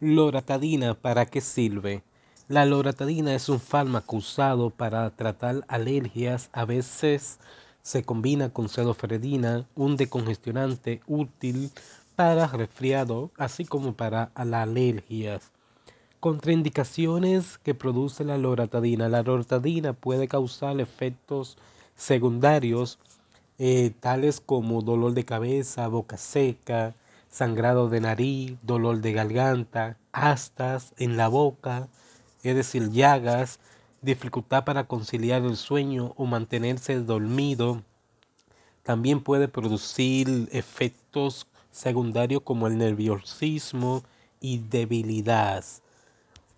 Loratadina, ¿para qué sirve? La loratadina es un fármaco usado para tratar alergias. A veces se combina con cedofredina, un decongestionante útil para resfriado, así como para alergias. Contraindicaciones que produce la loratadina. La loratadina puede causar efectos secundarios eh, tales como dolor de cabeza, boca seca, sangrado de nariz, dolor de garganta, astas en la boca, es decir, llagas, dificultad para conciliar el sueño o mantenerse dormido. También puede producir efectos secundarios como el nerviosismo y debilidad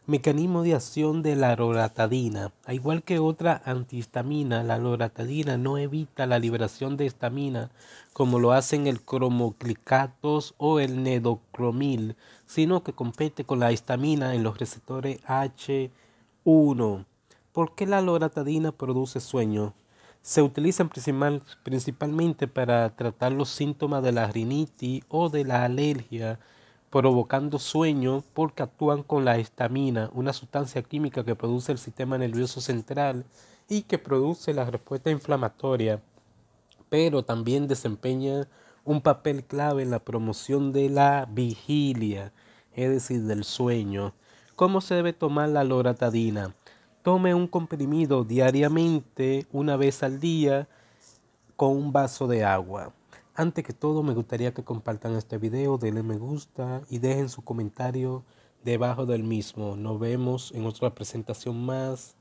mecanismo de acción de la loratadina. Al igual que otra antihistamina, la loratadina no evita la liberación de histamina como lo hacen el cromoclicatos o el nedocromil, sino que compete con la histamina en los receptores H1. ¿Por qué la loratadina produce sueño? Se utilizan principalmente para tratar los síntomas de la rinitis o de la alergia provocando sueño porque actúan con la estamina, una sustancia química que produce el sistema nervioso central y que produce la respuesta inflamatoria, pero también desempeña un papel clave en la promoción de la vigilia, es decir, del sueño. ¿Cómo se debe tomar la loratadina? Tome un comprimido diariamente, una vez al día, con un vaso de agua. Antes que todo me gustaría que compartan este video, denle me gusta y dejen su comentario debajo del mismo. Nos vemos en otra presentación más.